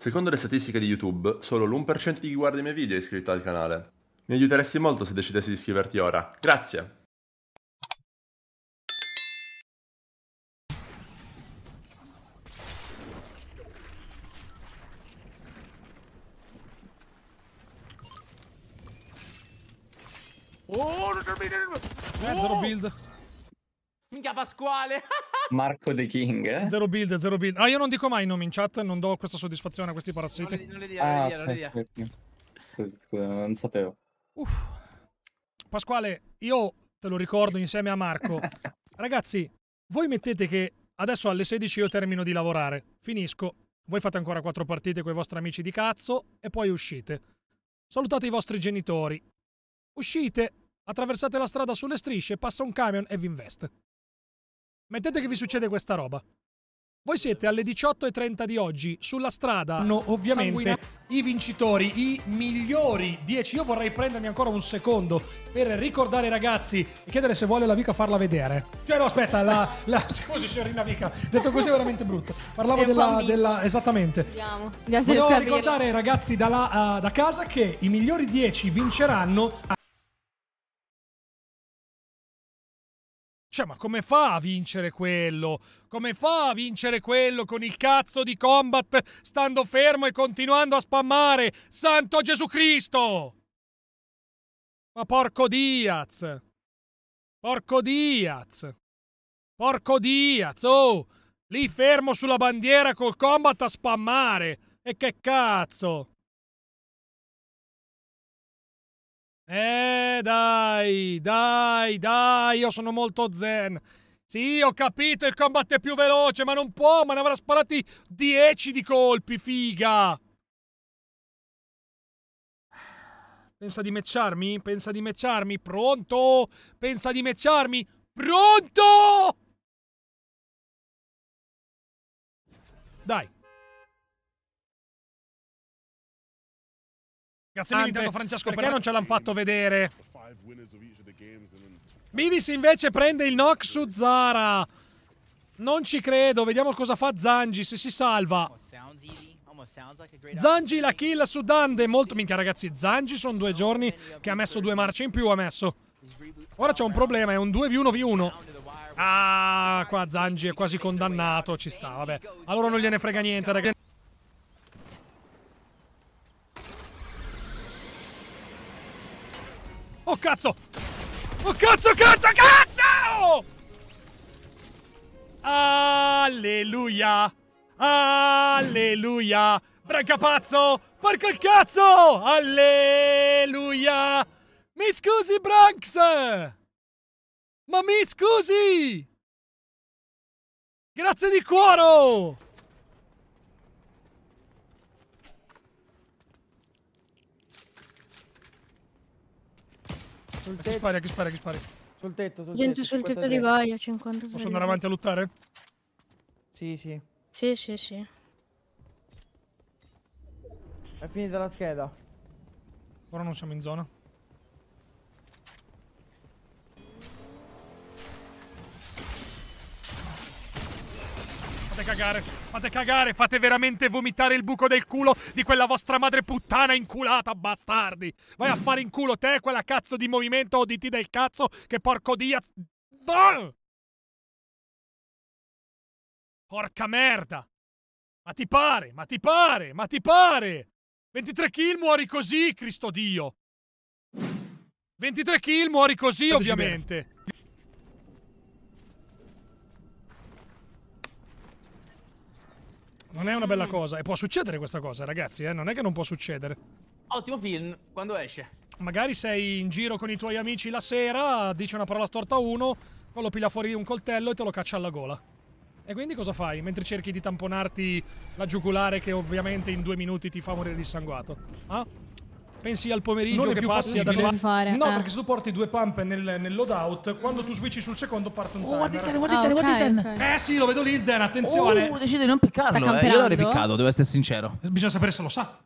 Secondo le statistiche di YouTube, solo l'1% di chi guarda i miei video è iscritto al canale. Mi aiuteresti molto se decidessi di iscriverti ora. Grazie! Oh, non termina! Eh, Mezzo oh. build! Minchia Pasquale! Marco The King. Zero build, zero build. Ah, io non dico mai i nomi in chat, non do questa soddisfazione a questi parassiti. Non le, non le dia, non le dia, non le ah, dia. Scusa, scusa, non sapevo. Uff. Pasquale, io te lo ricordo insieme a Marco. Ragazzi, voi mettete che adesso alle 16 io termino di lavorare, finisco, voi fate ancora quattro partite con i vostri amici di cazzo e poi uscite. Salutate i vostri genitori. Uscite, attraversate la strada sulle strisce, passa un camion e vi investe. Mettete che vi succede questa roba. Voi siete alle 18.30 di oggi sulla strada. Hanno ovviamente i vincitori, i migliori 10. Io vorrei prendermi ancora un secondo per ricordare ai ragazzi e chiedere se vuole la Vica farla vedere. Cioè, no, aspetta, la, la, scusi, signorina Vica, detto così è veramente brutto. Parlavo della, della, Esattamente. Andiamo. Volevo ricordare ai ragazzi da, là, uh, da casa che i migliori 10 vinceranno. Cioè, ma come fa a vincere quello? Come fa a vincere quello con il cazzo di combat stando fermo e continuando a spammare? Santo Gesù Cristo! Ma porco Diaz! Porco Diaz! Porco Diaz! Oh! Lì fermo sulla bandiera col combat a spammare! E che cazzo! Eh, dai, dai, dai, io sono molto zen. Sì, ho capito, il combat è più veloce, ma non può, ma ne avrà sparati 10 di colpi, figa. Pensa di mecciarmi? Pensa di mecciarmi? Pronto? Pensa di mecciarmi? Pronto? Dai. Grazie mille intanto Francesco perché per... non ce l'hanno fatto vedere? Bivis invece prende il knock su Zara. Non ci credo, vediamo cosa fa Zangi, se si salva. Zangi la kill su Dande, molto minchia ragazzi, Zangi sono due giorni che ha messo due marce in più, ha messo. Ora c'è un problema, è un 2v1v1. Ah, qua Zangi è quasi condannato, ci sta, vabbè. Allora non gliene frega niente, ragazzi. Oh cazzo! Oh cazzo, cazzo, cazzo! Alleluia! Alleluia! Branca pazzo! Porco il cazzo! Alleluia! Mi scusi, Branks! Ma mi scusi! Grazie di cuore! Sul tetto. Chi spara, chi spara, chi spara? Sul tetto, sul Gente tetto. Gente sul tetto di baia, 53. Posso andare avanti a lottare? Sì, sì. Sì, sì, sì. È finita la scheda. Ora non siamo in zona. Fate cagare. Fate cagare, fate veramente vomitare il buco del culo di quella vostra madre puttana inculata, bastardi! Vai a fare in culo te quella cazzo di movimento ODT del cazzo che porco dia... Porca merda! Ma ti pare, ma ti pare, ma ti pare! 23 kill muori così, Cristo Dio! 23 kill muori così, ovviamente. Non è una bella mm. cosa. E può succedere questa cosa, ragazzi, eh? Non è che non può succedere. Ottimo film, quando esce. Magari sei in giro con i tuoi amici la sera, dici una parola storta a uno, poi lo piglia fuori un coltello e te lo caccia alla gola. E quindi cosa fai? Mentre cerchi di tamponarti la giugulare che ovviamente in due minuti ti fa morire dissanguato. Ah? Pensi al pomeriggio non che più passi a Milano. Fare, no, eh. perché se tu porti due pump nel, nel loadout, quando tu switchi sul secondo parte un oh, timer. Guarda il ten, guarda il ten, guarda il ten. Eh sì, lo vedo lì il den, attenzione. Oh, decide di non piccarlo, eh. Io l'avrei piccato, devo essere sincero. Bisogna sapere se lo sa.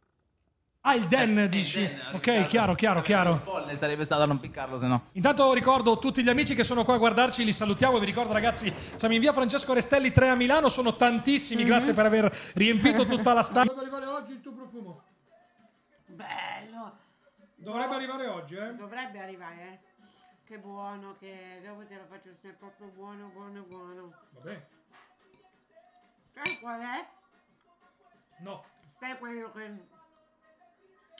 Ah, il Den eh, dici. Il den, ok, piccarlo, chiaro, chiaro, chiaro. Folle sarebbe stato a non piccarlo, se no. Intanto ricordo tutti gli amici che sono qua a guardarci, li salutiamo. Vi ricordo, ragazzi, siamo in via Francesco Restelli 3 a Milano, sono tantissimi. Mm -hmm. Grazie per aver riempito tutta la stanza. Dove arrivare oggi il tuo profumo? Dovrebbe arrivare oggi, eh? Dovrebbe arrivare, eh? Che buono, che dopo te lo faccio se è proprio buono, buono, buono. Vabbè. Sai qual è? No. Sai quello che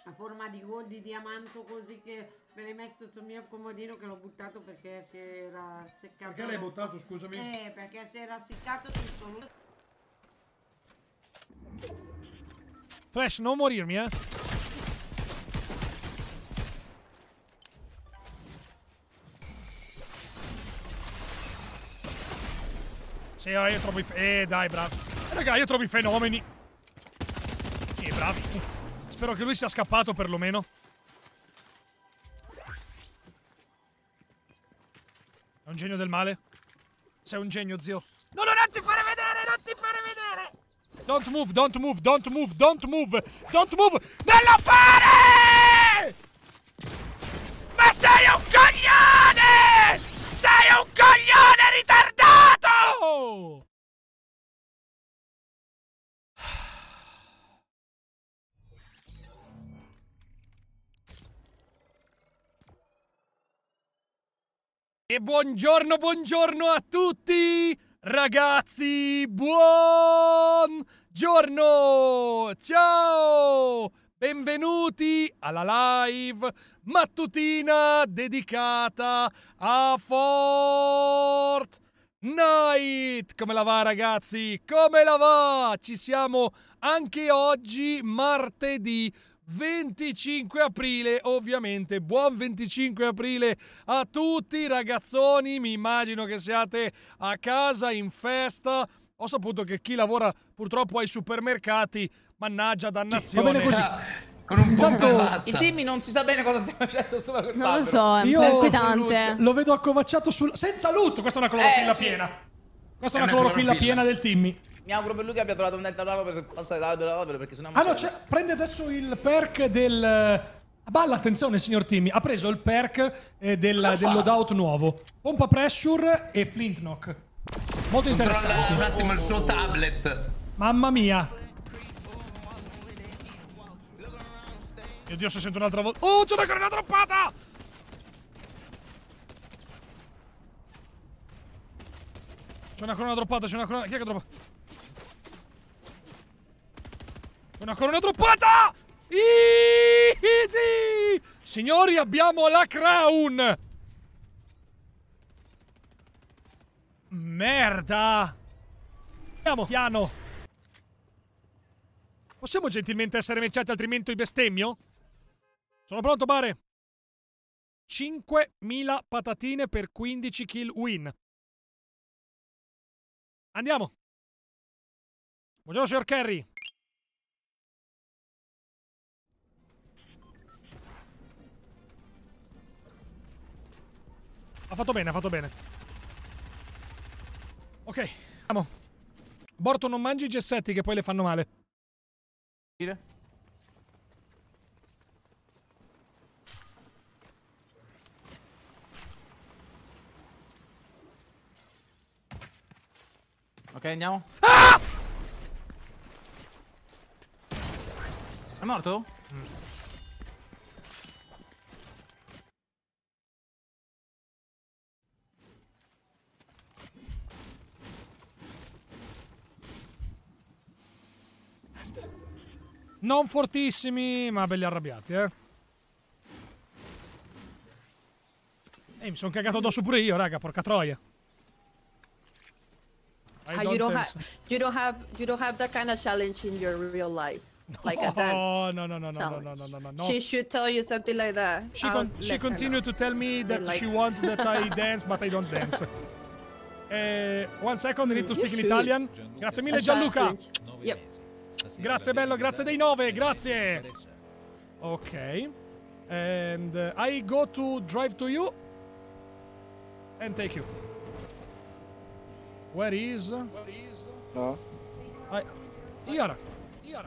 a forma di, di diamante così che me l'hai messo sul mio comodino che l'ho buttato perché si era seccato. Perché l'hai buttato, scusami? Eh, perché si era seccato tutto. Flash, non morirmi, eh? Sì, io trovo i... Eh, dai, bravo. bravi. Raga, io trovo i fenomeni. Sì, bravi. Spero che lui sia scappato, perlomeno. È un genio del male? Sei un genio, zio. No, no, non ti fare vedere, non ti fare vedere! Don't move, don't move, don't move, don't move, don't move! Non lo fare! Ma sei un E buongiorno, buongiorno a tutti! Ragazzi, buon giorno, Ciao! Benvenuti alla live mattutina dedicata a Forza! Night! Come la va ragazzi? Come la va? Ci siamo anche oggi, martedì 25 aprile, ovviamente. Buon 25 aprile a tutti i ragazzoni, mi immagino che siate a casa in festa. Ho saputo che chi lavora purtroppo ai supermercati, mannaggia, dannazione. Sì, va bene così. con un po' Tanto... Il Timmy non si sa bene cosa stia facendo sopra Non lo so, è Io inquietante. Lo vedo accovacciato sul... senza lutto. Questa è una clorofilla eh, sì. piena. Questa è, eh, una, una clorofilla, clorofilla piena del Timmy. Mi auguro per lui che abbia trovato un delta per passare dall'albero all'albero perché sennò... Ah no, cioè, prende adesso il perk del... Eh, ah, balla, attenzione signor Timmy, ha preso il perk eh, del, del loadout nuovo. Pompa pressure e flint knock. Molto interessante. Controlla un attimo il suo tablet. Mamma mia. Oddio se sento un'altra volta Oh c'è una granata droppata C'è una corona droppata C'è una corona Chi è che droppa? Una corona droppata Easy Signori abbiamo la crown Merda Andiamo piano Possiamo gentilmente essere mecciati altrimenti bestemmio? Sono pronto, Bare. 5.000 patatine per 15 kill win. Andiamo. Buongiorno, signor Kerry. Ha fatto bene, ha fatto bene. Ok, andiamo. Borto, non mangi i gessetti che poi le fanno male. Dire? Ok, andiamo. Ah! È morto? Mm. Non fortissimi, ma belli arrabbiati, eh. Ehi, mi sono cagato addosso pure io, raga, porca troia. yeah, you don't have you don't have you don't have that kind of challenge in your real life. Like a dance. Oh no no no no challenge. no no no no no. She should tell you something like that. She con she continued to tell me that like... she wants that I dance, but I don't dance. uh, one second, I need to mm. speak in Italian. Grazie mille, Gianluca. Yep. Grazie bello, grazie dei nove, grazie. Okay. And uh, I go to drive to you and take you. Where is? Where is? No. I... Iara! Iara!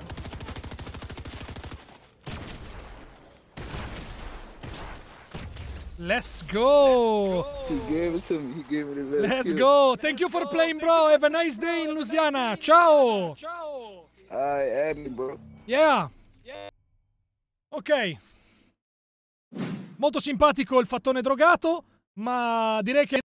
Let's go. Let's go! He gave it to me. He gave me the best Let's go! Thank you for playing, bro. Have a nice day in Louisiana. Ciao! Ciao! I am, bro. Yeah! Ok. Molto simpatico il fattone drogato, ma direi che...